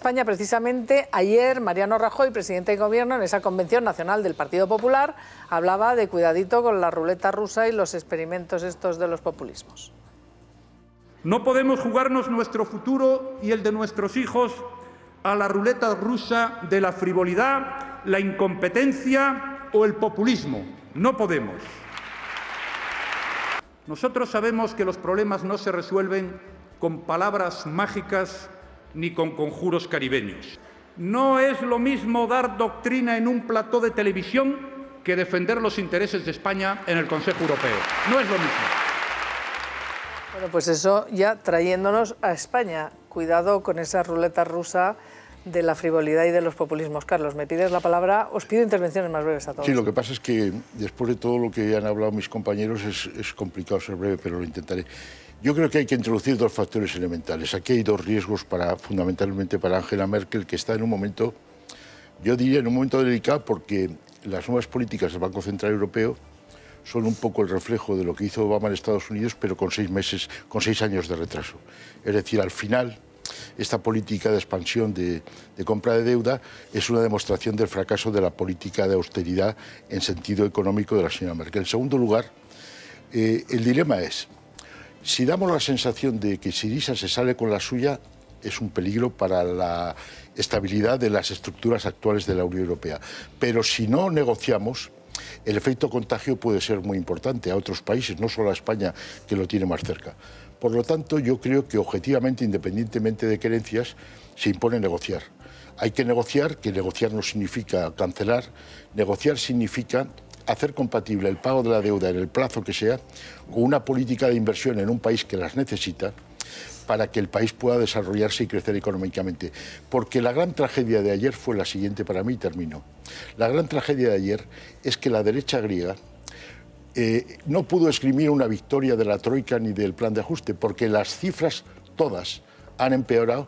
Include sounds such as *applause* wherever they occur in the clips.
España, precisamente ayer Mariano Rajoy, presidente de gobierno, en esa convención nacional del Partido Popular, hablaba de cuidadito con la ruleta rusa y los experimentos estos de los populismos. No podemos jugarnos nuestro futuro y el de nuestros hijos a la ruleta rusa de la frivolidad, la incompetencia o el populismo. No podemos. Nosotros sabemos que los problemas no se resuelven con palabras mágicas ni con conjuros caribeños. No es lo mismo dar doctrina en un plató de televisión que defender los intereses de España en el Consejo Europeo. No es lo mismo. Bueno, pues eso ya trayéndonos a España. Cuidado con esa ruleta rusa de la frivolidad y de los populismos. Carlos, me pides la palabra, os pido intervenciones más breves a todos. Sí, lo que pasa es que después de todo lo que han hablado mis compañeros es, complicado ser breve, pero lo intentaré. Yo creo que hay que introducir dos factores elementales. Aquí hay dos riesgos para, fundamentalmente para Angela Merkel, que está en un momento, yo diría, en un momento delicado porque las nuevas políticas del Banco Central Europeo son un poco el reflejo de lo que hizo Obama en Estados Unidos, pero con seis meses, con seis años de retraso. Es decir, al final esta política de expansión de, compra de deuda es una demostración del fracaso de la política de austeridad en sentido económico de la señora Merkel. En segundo lugar, eh, el dilema es, si damos la sensación de que Sirisa se sale con la suya, es un peligro para la estabilidad de las estructuras actuales de la Unión Europea. Pero si no negociamos, el efecto contagio puede ser muy importante a otros países, no solo a España, que lo tiene más cerca. Por lo tanto, yo creo que objetivamente, independientemente de creencias, se impone negociar. Hay que negociar, que negociar no significa cancelar, negociar significa hacer compatible el pago de la deuda en el plazo que sea con una política de inversión en un país que las necesita, para que el país pueda desarrollarse y crecer económicamente. Porque la gran tragedia de ayer fue la siguiente para mí y termino. La gran tragedia de ayer es que la derecha griega eh, no pudo escribir una victoria de la Troika ni del plan de ajuste, porque las cifras todas han empeorado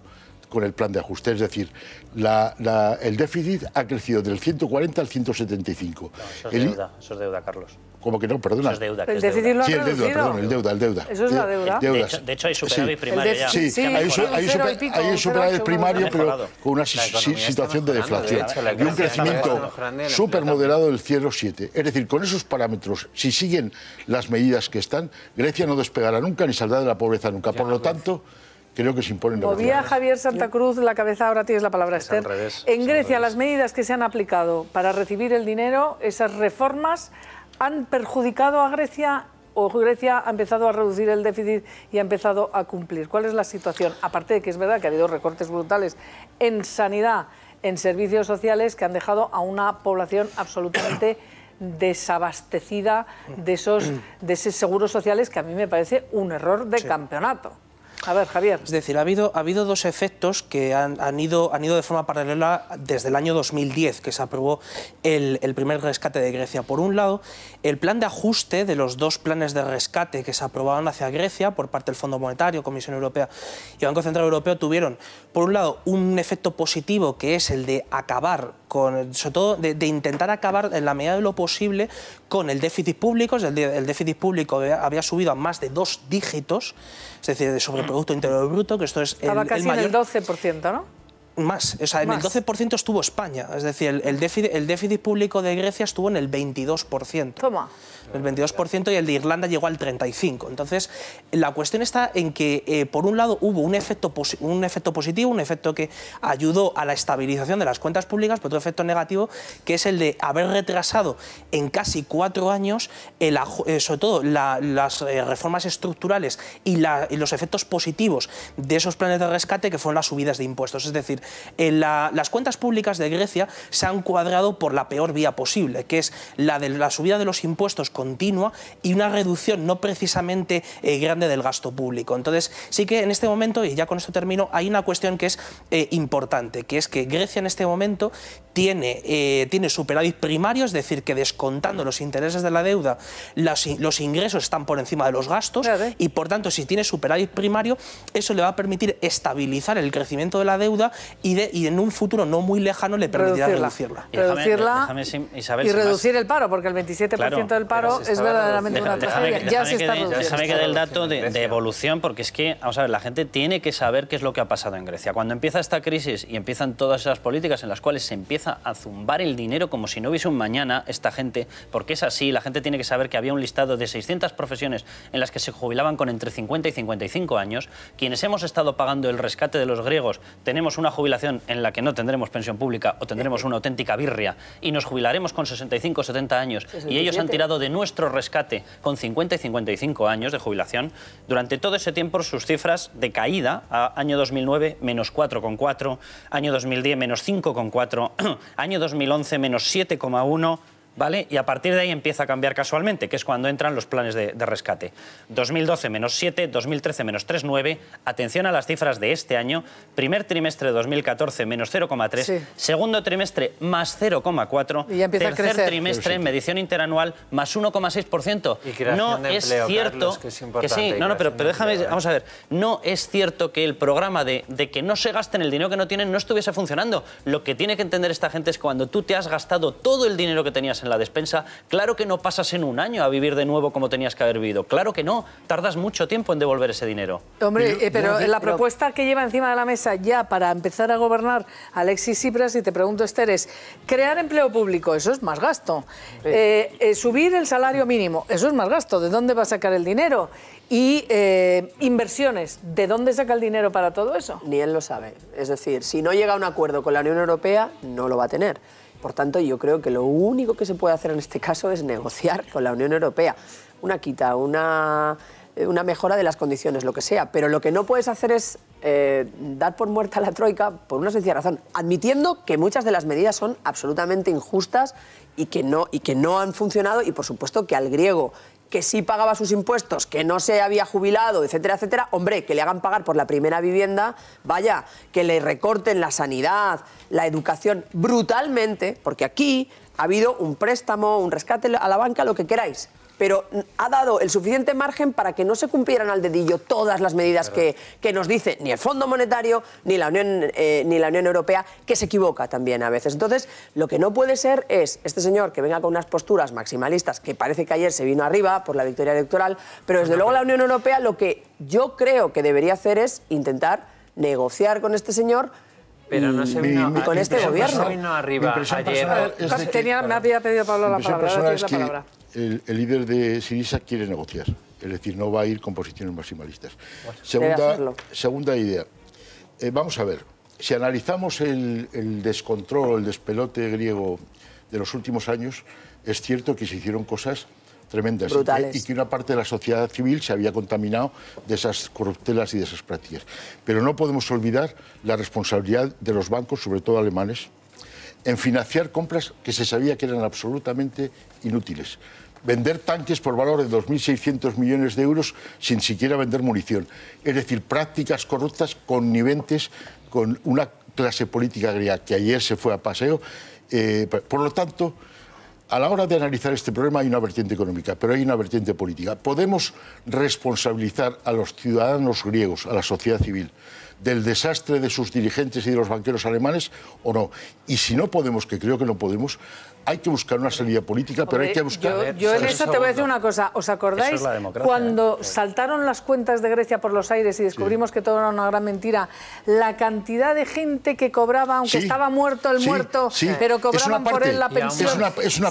con el plan de ajuste. Es decir, el déficit ha crecido del 140 al 175. es deuda, eso es deuda, Carlos como que no? Perdona. Eso es deuda. El pues Sí, el deuda, perdón, el deuda, Eso es la deuda. De, hecho, hay superávit primario ya. Sí, hay, superávit primario, pero con una situación de deflación. y un crecimiento supermoderado moderado del 7. Es decir, con esos parámetros, si siguen las medidas que están, Grecia no despegará nunca ni saldrá de la pobreza nunca. Por lo pues. tanto creo que se imponen Podía Javier Santa Cruz la cabeza, ahora tienes la palabra, en Grecia, las medidas que se han aplicado para recibir el dinero, esas reformas, ¿Han perjudicado a Grecia o Grecia ha empezado a reducir el déficit y ha empezado a cumplir? ¿Cuál es la situación? Aparte de que es verdad que ha habido recortes brutales en sanidad, en servicios sociales, que han dejado a una población absolutamente *coughs* desabastecida de esos, seguros sociales, que a mí me parece un error de campeonato. A ver, Javier. Es decir, ha habido, dos efectos que han, ido, de forma paralela desde el año 2010, que se aprobó el, primer rescate de Grecia. Por un lado, el plan de ajuste de los dos planes de rescate que se aprobaban hacia Grecia por parte del Fondo Monetario, Comisión Europea y Banco Central Europeo tuvieron, por un lado, un efecto positivo que es el de acabar sobre todo de, intentar acabar en la medida de lo posible con el déficit público. El, déficit público había subido a más de dos dígitos, es decir, sobre el Producto Interior Bruto, que esto es Estaba el, casi mayor... en el 12%, ¿no? Más, o sea, en el 12% estuvo España, es decir, el, déficit, público de Grecia estuvo en el 22%. El 22% y el de Irlanda llegó al 35%. Entonces, la cuestión está en que, eh, por un lado, hubo un efecto, un efecto positivo, un efecto que ayudó a la estabilización de las cuentas públicas, pero otro efecto negativo, que es el de haber retrasado en casi cuatro años, el, eh, sobre todo, las eh, reformas estructurales y, y los efectos positivos de esos planes de rescate, que fueron las subidas de impuestos. Es decir, las cuentas públicas de Grecia se han cuadrado por la peor vía posible, que es la de la subida de los impuestos continua y una reducción no precisamente eh, grande del gasto público. Entonces, sí que en este momento, y ya con esto termino, hay una cuestión que es eh, importante, que es que Grecia en este momento tiene, eh, tiene superávit primario, es decir, que descontando los intereses de la deuda, los, ingresos están por encima de los gastos y, por tanto, si tiene superávit primario, eso le va a permitir estabilizar el crecimiento de la deuda y, y en un futuro no muy lejano le permitirá reducirla. Reducirla, y reducir el paro, porque el 27% del paro es verdaderamente una tragedia. Déjame que dé el dato de, de evolución, porque es que, vamos a ver, la gente tiene que saber qué es lo que ha pasado en Grecia. Cuando empieza esta crisis y empiezan todas esas políticas en las cuales se empieza a zumbar el dinero como si no hubiese un mañana, esta gente, porque es así, la gente tiene que saber que había un listado de 600 profesiones en las que se jubilaban con entre 50 y 55 años, quienes hemos estado pagando el rescate de los griegos, tenemos una jubilación jubilación en la que no tendremos pensión pública o tendremos una auténtica birria y nos jubilaremos con 65 o 70 años y ellos han tirado de nuestro rescate con 50 y 55 años de jubilación, durante todo ese tiempo sus cifras de caída a año 2009 menos 4,4, año 2010 menos 5,4, *clears throat* año 2011 menos 7,1 ¿vale? Y a partir de ahí empieza a cambiar casualmente, que es cuando entran los planes de, rescate. 2012 menos 7, 2013 menos 3,9. Atención a las cifras de este año. Primer trimestre de 2014 menos 0,3. Segundo trimestre más 0,4. Tercer trimestre medición interanual más 1,6%. No es cierto que, sí. No, no, pero, déjame, ¿eh? vamos a ver. No es cierto que el programa de, que no se gasten el dinero que no tienen no estuviese funcionando. Lo que tiene que entender esta gente es cuando tú te has gastado todo el dinero que tenías en la despensa, claro que no pasas en un año a vivir de nuevo como tenías que haber vivido. Claro que no, tardas mucho tiempo en devolver ese dinero. Hombre, eh, pero la propuesta que lleva encima de la mesa ya para empezar a gobernar Alexis Tsipras, y te pregunto, Esther, es crear empleo público, eso es más gasto. Eh, eh, subir el salario mínimo, eso es más gasto. ¿De dónde va a sacar el dinero? Y inversiones, ¿de dónde saca el dinero para todo eso? Ni él lo sabe. Es decir, si no llega a un acuerdo con la Unión Europea, no lo va a tener. Por tanto, yo creo que lo único que se puede hacer en este caso es negociar con la Unión Europea. Una quita, una, eh, una mejora de las condiciones, lo que sea. Pero lo que no puedes hacer es eh, dar por muerta a la Troika por una sencilla razón, admitiendo que muchas de las medidas son absolutamente injustas y que no, y que no han funcionado y, por supuesto, que al griego que sí pagaba sus impuestos, que no se había jubilado, etcétera, etcétera, hombre, que le hagan pagar por la primera vivienda, vaya, que le recorten la sanidad, la educación brutalmente, porque aquí ha habido un préstamo, un rescate a la banca, lo que queráis, pero ha dado el suficiente margen para que no se cumplieran al dedillo todas las medidas que, nos dice ni el Fondo Monetario ni la, Unión, eh, ni la Unión Europea, que se equivoca también a veces. Entonces, lo que no puede ser es este señor que venga con unas posturas maximalistas, que parece que ayer se vino arriba por la victoria electoral, pero desde luego la Unión Europea lo que yo creo que debería hacer es intentar negociar con este señor pero con este gobierno. vino arriba ayer. me había pedido Pablo la palabra el, líder de Sirisa quiere negociar, es decir, no va a ir con posiciones maximalistas. segunda, idea, eh, vamos a ver, si analizamos el, descontrol, el despelote griego de los últimos años, es cierto que se hicieron cosas tremendas y que una parte de la sociedad civil se había contaminado de esas corruptelas y de esas prácticas. Pero no podemos olvidar la responsabilidad de los bancos, sobre todo alemanes, en financiar compras que se sabía que eran absolutamente inútiles. Vender tanques por valor de 2.600 millones de euros sin siquiera vender munición. Es decir, prácticas corruptas conniventes con una clase política griega que ayer se fue a paseo. Eh, por lo tanto, a la hora de analizar este problema hay una vertiente económica, pero hay una vertiente política. Podemos responsabilizar a los ciudadanos griegos, a la sociedad civil, del desastre de sus dirigentes y de los banqueros alemanes o no. Y si no podemos, que creo que no podemos, hay que buscar una salida política, pero hay que buscar... Yo, en eso te voy a decir una cosa. ¿Os acordáis cuando eh, pues. saltaron las cuentas de Grecia por los aires y descubrimos que todo era una gran mentira? La cantidad de gente que cobraba, aunque estaba muerto el muerto, pero cobraban por él la pensión.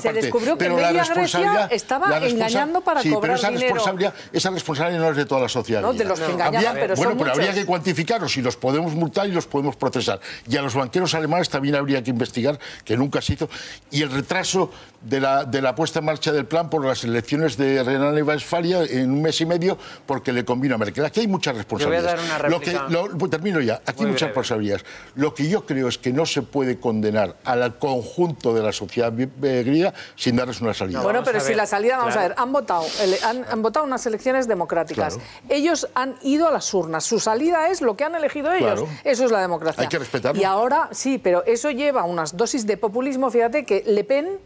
Se descubrió que en media Grecia estaba engañando para cobrar pero esa Responsabilidad, esa responsabilidad no es de toda la sociedad. No, de los que engañaban, pero bueno, pero habría que cuantificarlo los podemos multar y los podemos procesar. Y a los banqueros alemanes también habría que investigar, que nunca se hizo. Y el retraso de la, de la puesta en marcha del plan por las elecciones de Renan y Westfalia en un mes y medio, porque le convino a Merkel. Aquí hay muchas responsabilidades. lo que, pues, termino ya. Aquí hay muchas responsabilidades. Lo que yo creo es que no se puede condenar al conjunto de la sociedad eh, griega sin darles una salida. bueno, pero si la salida, vamos a ver, han votado, han, votado unas elecciones democráticas. Ellos han ido a las urnas. Su salida es lo que han elegido ellos. Eso es la democracia. Hay que respetarlo. Y ahora, sí, pero eso lleva unas dosis de populismo, fíjate, que Le Pen